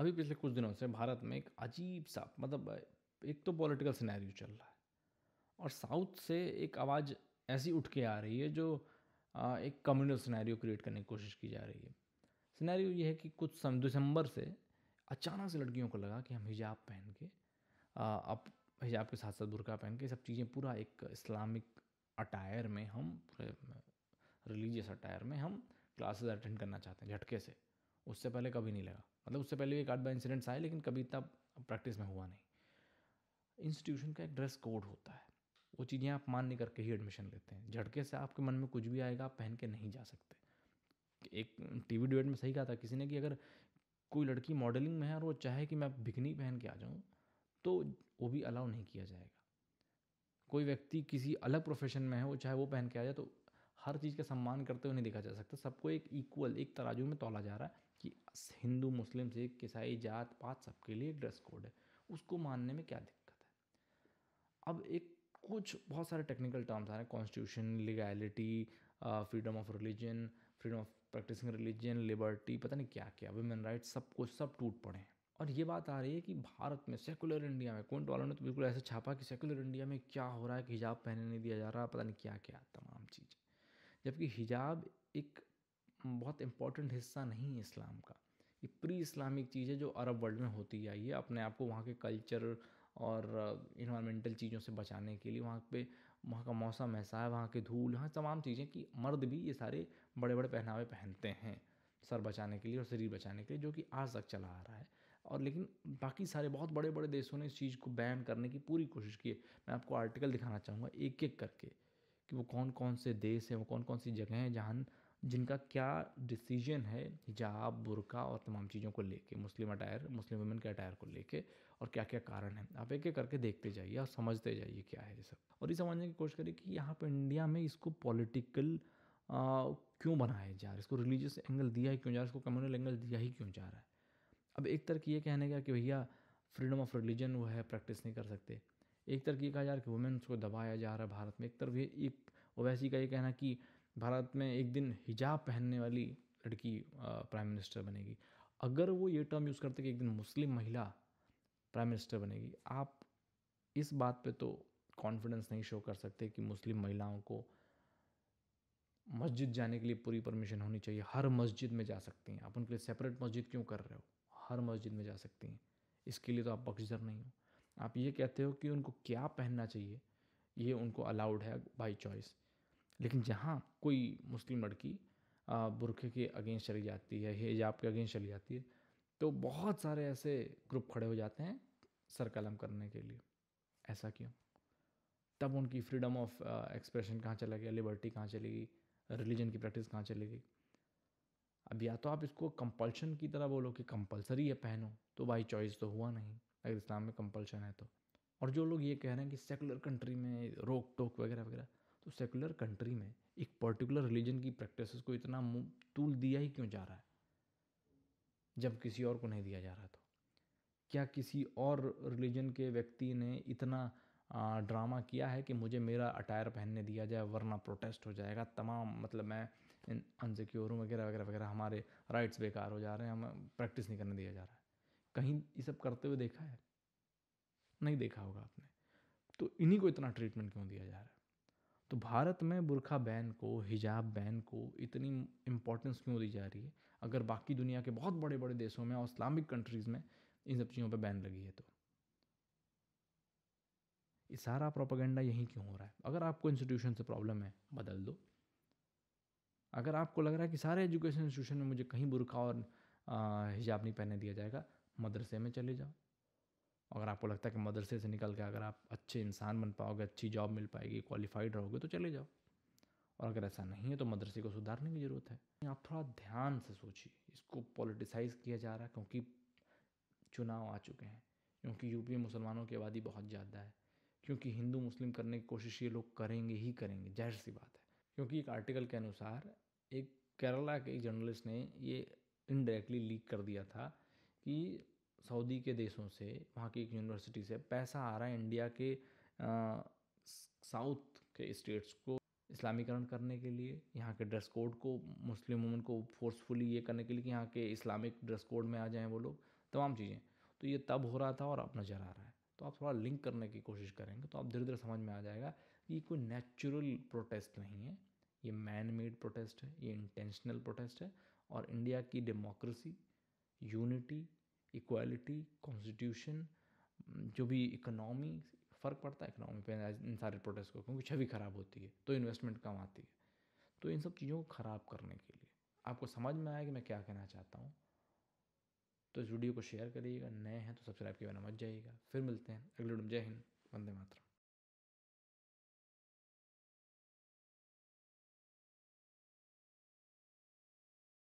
अभी पिछले कुछ दिनों से भारत में एक अजीब सा मतलब एक तो पॉलिटिकल सिनेरियो चल रहा है और साउथ से एक आवाज़ ऐसी उठ के आ रही है जो एक कम्युनल सिनेरियो क्रिएट करने की कोशिश की जा रही है सिनेरियो ये है कि कुछ दिसंबर से अचानक से लड़कियों को लगा कि हम हिजाब पहन के अब हिजाब के साथ साथ बुरका पहन के सब चीज़ें पूरा एक इस्लामिक अटायर में हम रिलीजियस अटायर में हम क्लासेस अटेंड करना चाहते हैं झटके से उससे पहले कभी नहीं लगा मतलब उससे पहले भी एक आध बार इंसिडेंट्स आए लेकिन कभी इतना प्रैक्टिस में हुआ नहीं इंस्टीट्यूशन का एक ड्रेस कोड होता है वो चीज़ें आप मान नहीं करके ही एडमिशन लेते हैं झटके से आपके मन में कुछ भी आएगा आप पहन के नहीं जा सकते एक टीवी डिबेट में सही कहा था किसी ने कि अगर कोई लड़की मॉडलिंग में है और वो चाहे कि मैं भिकनी पहन के आ जाऊँ तो वो भी अलाउ नहीं किया जाएगा कोई व्यक्ति किसी अलग प्रोफेशन में है वो चाहे वो पहन के आ जाए तो हर चीज़ का सम्मान करते हुए नहीं देखा जा सकता सबको एक इक्वल एक तराजू में तोला जा रहा है कि हिंदू मुस्लिम सिख ईसाई जात पात सबके लिए ड्रेस कोड है उसको मानने में क्या दिक्कत है अब एक कुछ बहुत सारे टेक्निकल टर्म्स आ रहे हैं constitution legality freedom of religion freedom of practising religion liberty पता नहीं क्या क्या वुमेन राइट सब कुछ सब टूट पड़े हैं और ये बात आ रही है कि भारत में सेकुलर इंडिया में कौन वालों ने तो बिल्कुल ऐसे छापा कि सेकुलर इंडिया में क्या हो रहा है कि हिजाब पहनने नहीं दिया जा रहा पता नहीं क्या क्या तमाम चीज़ जबकि हिजाब एक बहुत इम्पॉर्टेंट हिस्सा नहीं है इस्लाम का ये प्री इस्लामिक चीज़ है जो अरब वर्ल्ड में होती आई है अपने आप को वहाँ के कल्चर और इन्वामेंटल चीज़ों से बचाने के लिए वहाँ पे वहाँ का मौसम ऐसा है वहाँ की धूल वहाँ तमाम चीज़ें कि मर्द भी ये सारे बड़े बड़े पहनावे पहनते हैं सर बचाने के लिए और शरीर बचाने के लिए जो कि आज तक चला आ रहा है और लेकिन बाकी सारे बहुत बड़े बड़े देशों ने इस चीज़ को बैन करने की पूरी कोशिश की है मैं आपको आर्टिकल दिखाना चाहूँगा एक एक करके कि वो कौन कौन से देश हैं वो कौन कौन सी जगह हैं जहाँ जिनका क्या डिसीजन है हिजाब बुरका और तमाम चीज़ों को लेके मुस्लिम अटायर मुस्लिम वुमेन के अटायर को लेके और क्या क्या कारण है आप एक एक करके देखते जाइए और समझते जाइए क्या है ये सब और ये समझने की कोशिश करिए कि यहाँ पर इंडिया में इसको पॉलिटिकल क्यों बनाया जा रहा है इसको रिलीजियस एंगल दिया ही क्यों जा रहा है इसको कम्युनल एंगल दिया ही क्यों जा रहा है अब एक तरह की ये कहने का कि भैया फ्रीडम ऑफ रिलीजन वो है प्रैक्टिस नहीं कर सकते एक तरह की कहा जा रहा है कि वुमेन्स को दबाया जा रहा है भारत में एक तरफ ये एक ओवैसी का ये कहना कि भारत में एक दिन हिजाब पहनने वाली लड़की प्राइम मिनिस्टर बनेगी अगर वो ये टर्म यूज़ करते कि एक दिन मुस्लिम महिला प्राइम मिनिस्टर बनेगी आप इस बात पे तो कॉन्फिडेंस नहीं शो कर सकते कि मुस्लिम महिलाओं को मस्जिद जाने के लिए पूरी परमिशन होनी चाहिए हर मस्जिद में जा सकती हैं आप उनके लिए सेपरेट मस्जिद क्यों कर रहे हो हर मस्जिद में जा सकती हैं इसके लिए तो आप बख्शर नहीं हो आप ये कहते हो कि उनको क्या पहनना चाहिए ये उनको अलाउड है बाई चॉइस लेकिन जहाँ कोई मुस्लिम लड़की बुरखे के अगेंस्ट चली जाती है हिजाब के अगेंस्ट चली जाती है तो बहुत सारे ऐसे ग्रुप खड़े हो जाते हैं सर कलम करने के लिए ऐसा क्यों तब उनकी फ्रीडम ऑफ एक्सप्रेशन कहाँ चला गया लिबर्टी कहाँ चली गई रिलीजन की प्रैक्टिस कहाँ चली गई अब या तो आप इसको कंपल्शन की तरह बोलो कि कंपलसरी है पहनो तो भाई चॉइस तो हुआ नहीं अगर इस्लाम में कंपल्शन है तो और जो लोग ये कह रहे हैं कि सेकुलर कंट्री में रोक टोक वगैरह वगैरह तो सेकुलर कंट्री में एक पर्टिकुलर रिलीजन की प्रैक्टिस को इतना तूल दिया ही क्यों जा रहा है जब किसी और को नहीं दिया जा रहा तो क्या किसी और रिलीजन के व्यक्ति ने इतना ड्रामा किया है कि मुझे मेरा अटायर पहनने दिया जाए वरना प्रोटेस्ट हो जाएगा तमाम मतलब मैं इन अनसिक्योर हूँ वगैरह वगैरह वगैरह हमारे राइट्स बेकार हो जा रहे हैं हमें प्रैक्टिस नहीं करने दिया जा रहा है कहीं ये सब करते हुए देखा है नहीं देखा होगा आपने तो इन्हीं को इतना ट्रीटमेंट क्यों दिया जा रहा है तो भारत में बुरखा बैन को हिजाब बैन को इतनी इम्पोर्टेंस क्यों दी जा रही है अगर बाकी दुनिया के बहुत बड़े बड़े देशों में और इस्लामिक कंट्रीज़ में इन सब चीज़ों पर बैन लगी है तो ये सारा प्रोपागेंडा यहीं क्यों हो रहा है अगर आपको इंस्टीट्यूशन से प्रॉब्लम है बदल दो अगर आपको लग रहा है कि सारे एजुकेशन इंस्टीट्यूशन में मुझे कहीं बुरखा और हिजाब नहीं पहने दिया जाएगा मदरसे में चले जाओ अगर आपको लगता है कि मदरसे से निकल के अगर आप अच्छे इंसान बन पाओगे अच्छी जॉब मिल पाएगी क्वालिफाइड रहोगे तो चले जाओ और अगर ऐसा नहीं है तो मदरसे को सुधारने की ज़रूरत है आप थोड़ा ध्यान से सोचिए इसको पॉलिटिसाइज किया जा रहा है क्योंकि चुनाव आ चुके हैं क्योंकि यूपी में मुसलमानों की आबादी बहुत ज़्यादा है क्योंकि हिंदू मुस्लिम करने की कोशिश ये लोग करेंगे ही करेंगे जाहिर सी बात है क्योंकि एक आर्टिकल के अनुसार एक केरला के एक जर्नलिस्ट ने ये इनडायरेक्टली लीक कर दिया था कि सऊदी के देशों से वहाँ की एक यूनिवर्सिटी से पैसा आ रहा है इंडिया के साउथ के स्टेट्स को इस्लामीकरण करने के लिए यहाँ के ड्रेस कोड को मुस्लिम वुमेन को फोर्सफुली ये करने के लिए कि यहाँ के इस्लामिक ड्रेस कोड में आ जाएं वो लोग तमाम चीज़ें तो ये तब हो रहा था और अब नज़र आ रहा है तो आप थोड़ा लिंक करने की कोशिश करेंगे तो आप धीरे धीरे समझ में आ जाएगा कि ये कोई नेचुरल प्रोटेस्ट नहीं है ये मैन मेड प्रोटेस्ट है ये इंटेंशनल प्रोटेस्ट है और इंडिया की डेमोक्रेसी यूनिटी इक्वालिटी कॉन्स्टिट्यूशन जो भी इकोनॉमी फ़र्क पड़ता है इकोनॉमी पे इन सारे प्रोटेस्ट को क्योंकि छवि ख़राब होती है तो इन्वेस्टमेंट कम आती है तो इन सब चीज़ों को ख़राब करने के लिए आपको समझ में आया कि मैं क्या कहना चाहता हूँ तो इस वीडियो को शेयर करिएगा नए हैं तो सब्सक्राइब किए बिना मत जाइएगा फिर मिलते हैं अगले वीडियो जय हिंद वंदे मातरम